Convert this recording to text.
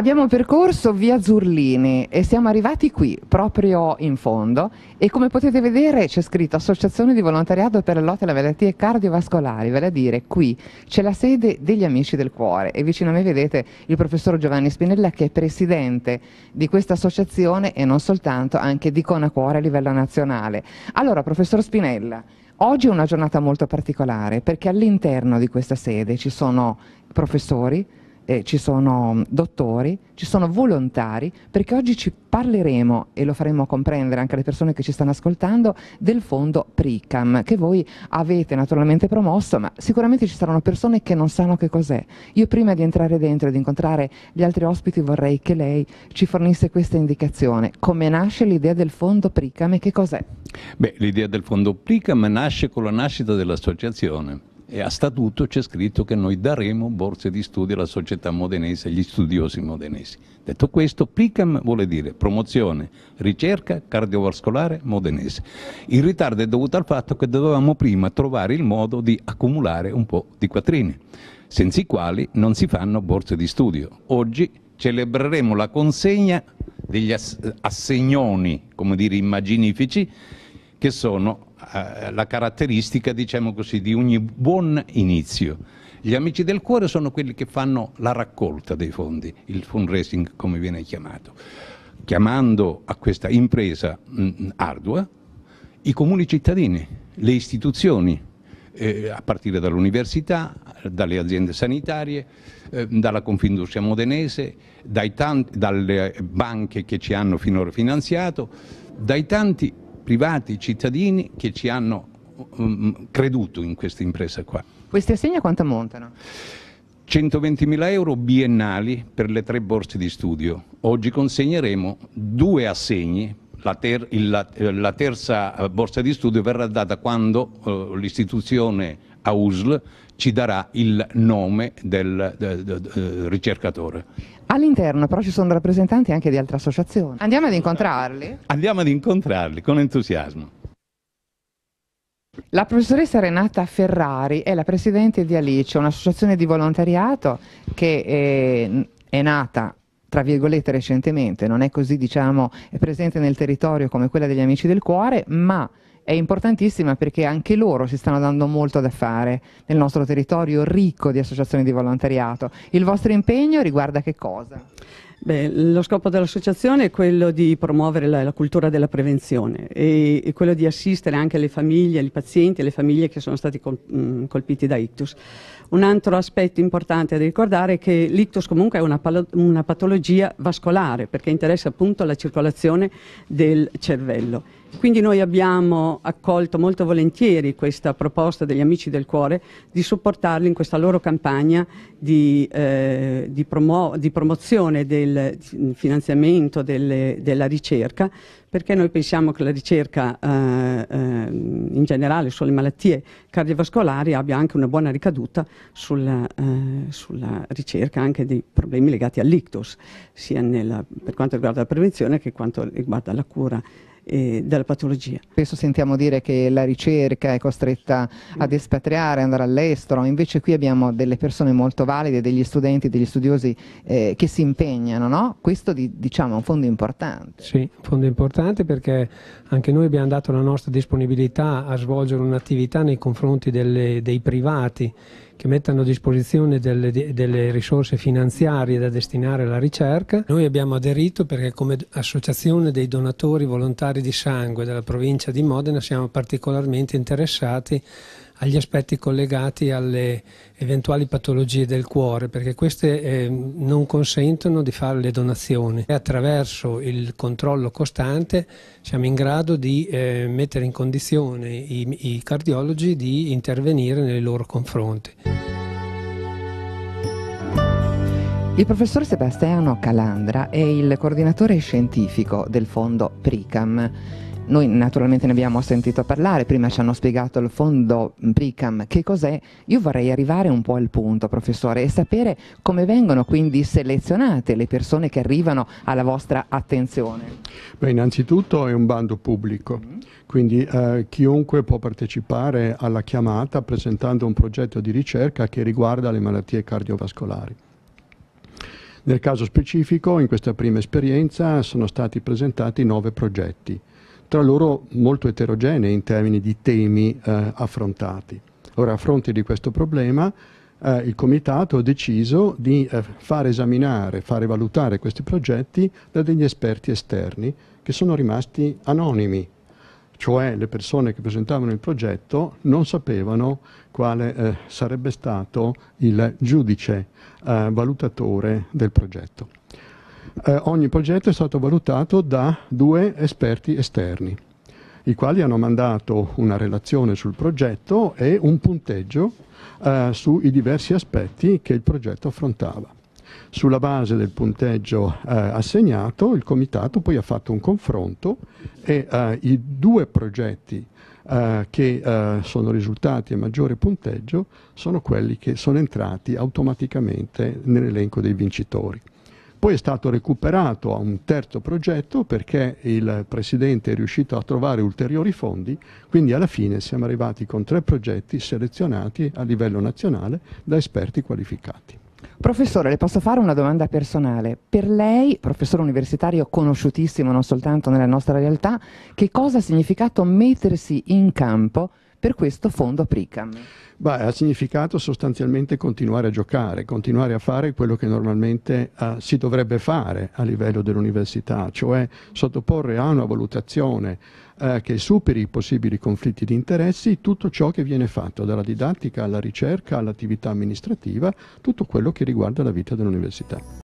Abbiamo percorso via Zurlini e siamo arrivati qui, proprio in fondo, e come potete vedere c'è scritto Associazione di Volontariato per la lotta alle malattie cardiovascolari, vale a dire qui c'è la sede degli Amici del Cuore e vicino a me vedete il professor Giovanni Spinella che è presidente di questa associazione e non soltanto, anche di Conacuore a livello nazionale. Allora, professor Spinella, Oggi è una giornata molto particolare perché all'interno di questa sede ci sono professori, eh, ci sono dottori, ci sono volontari, perché oggi ci parleremo, e lo faremo comprendere anche alle persone che ci stanno ascoltando, del fondo PRICAM, che voi avete naturalmente promosso, ma sicuramente ci saranno persone che non sanno che cos'è. Io prima di entrare dentro e di incontrare gli altri ospiti vorrei che lei ci fornisse questa indicazione. Come nasce l'idea del fondo PRICAM e che cos'è? Beh, l'idea del fondo PRICAM nasce con la nascita dell'associazione e a statuto c'è scritto che noi daremo borse di studio alla società modenese, agli studiosi modenesi. Detto questo, PICAM vuole dire promozione, ricerca cardiovascolare modenese. Il ritardo è dovuto al fatto che dovevamo prima trovare il modo di accumulare un po' di quattrini, senza i quali non si fanno borse di studio. Oggi celebreremo la consegna degli ass assegnoni, come dire, immaginifici, che sono eh, la caratteristica, diciamo così, di ogni buon inizio. Gli amici del cuore sono quelli che fanno la raccolta dei fondi, il fundraising come viene chiamato, chiamando a questa impresa mh, mm, ardua i comuni cittadini, le istituzioni, eh, a partire dall'università, dalle aziende sanitarie, eh, dalla Confindustria modenese, tanti, dalle banche che ci hanno finora finanziato, dai tanti privati, cittadini che ci hanno um, creduto in questa impresa qua. Questi assegni a quanto montano? 120.000 euro biennali per le tre borse di studio. Oggi consegneremo due assegni la, ter la, eh, la, terza eh, borsa di studio verrà data quando uh, l'istituzione a USL ci darà il nome del, del, del, del ricercatore. All'interno però ci sono rappresentanti anche di altre associazioni. Andiamo ad incontrarli? Andiamo ad incontrarli con entusiasmo. La professoressa Renata Ferrari è la presidente di Alice, un'associazione di volontariato che è, eh, è nata tra virgolette recentemente, non è così diciamo presente nel territorio come quella degli Amici del Cuore, ma è importantissima perché anche loro si stanno dando molto da fare nel nostro territorio ricco di associazioni di volontariato. Il vostro impegno riguarda che cosa? Beh, lo scopo dell'associazione è quello di promuovere la, la cultura della prevenzione e, e, quello di assistere anche le famiglie, i pazienti e le famiglie che sono stati col, mh, mm, colpiti da ictus. Un altro aspetto importante da ricordare è che l'ictus comunque è una, una patologia vascolare perché interessa appunto la circolazione del cervello quindi noi abbiamo accolto molto volentieri questa proposta degli Amici del Cuore di supportarli in questa loro campagna di, eh, di, promo di promozione del finanziamento delle, della ricerca, perché noi pensiamo che la ricerca eh, eh, in generale sulle malattie cardiovascolari abbia anche una buona ricaduta sulla, eh, sulla ricerca anche dei problemi legati all'ictus, sia nella, per quanto riguarda la prevenzione che per quanto riguarda la cura eh, dalla patologia. Spesso sentiamo dire che la ricerca è costretta mm. ad espatriare, andare all'estero, invece qui abbiamo delle persone molto valide, degli studenti, degli studiosi eh, che si impegnano, no? Questo di, diciamo è un fondo importante. Sì, un fondo importante perché anche noi abbiamo dato la nostra disponibilità a svolgere un'attività nei confronti delle, dei privati che mettano a disposizione delle, delle, risorse finanziarie da destinare alla ricerca. Noi abbiamo aderito perché come associazione dei donatori volontari di sangue della provincia di Modena siamo particolarmente interessati agli aspetti collegati alle eventuali patologie del cuore, perché queste eh, non consentono di fare le donazioni. E attraverso il controllo costante siamo in grado di eh, mettere in condizione i, i cardiologi di intervenire nei loro confronti. Il professor Sebastiano Calandra è il coordinatore scientifico del fondo PRICAM noi naturalmente ne abbiamo sentito parlare, prima ci hanno spiegato il fondo mm, PRICAM che cos'è. Io vorrei arrivare un po' al punto, professore, e sapere come vengono quindi selezionate le persone che arrivano alla vostra attenzione. Beh, innanzitutto è un bando pubblico, mm-hmm. quindi eh, chiunque può partecipare alla chiamata presentando un progetto di ricerca che riguarda le malattie cardiovascolari. Nel caso specifico, in questa prima esperienza sono stati presentati nove progetti tra loro molto eterogenee in termini di temi eh, affrontati. Ora, a fronte di questo problema, eh, il Comitato ha deciso di eh, far esaminare, fare valutare questi progetti da degli esperti esterni che sono rimasti anonimi, cioè le persone che presentavano il progetto non sapevano quale eh, sarebbe stato il giudice eh, valutatore del progetto eh, ogni progetto è stato valutato da due esperti esterni, i quali hanno mandato una relazione sul progetto e un punteggio eh, sui diversi aspetti che il progetto affrontava. Sulla base del punteggio eh, assegnato, il Comitato poi ha fatto un confronto e eh, i due progetti Uh, che uh, sono risultati a maggiore punteggio sono quelli che sono entrati automaticamente nell'elenco dei vincitori. Poi è stato recuperato a un terzo progetto perché il Presidente è riuscito a trovare ulteriori fondi, quindi alla fine siamo arrivati con tre progetti selezionati a livello nazionale da esperti qualificati. Professore, le posso fare una domanda personale. Per lei, professore universitario conosciutissimo non soltanto nella nostra realtà, che cosa ha significato mettersi in campo per questo fondo Apricam? Beh, ha significato sostanzialmente continuare a giocare, continuare a fare quello che normalmente eh, si dovrebbe fare a livello dell'università, cioè sottoporre a una valutazione eh, che superi i possibili conflitti di interessi tutto ciò che viene fatto, dalla didattica alla ricerca all'attività amministrativa, tutto quello che riguarda la vita dell'università.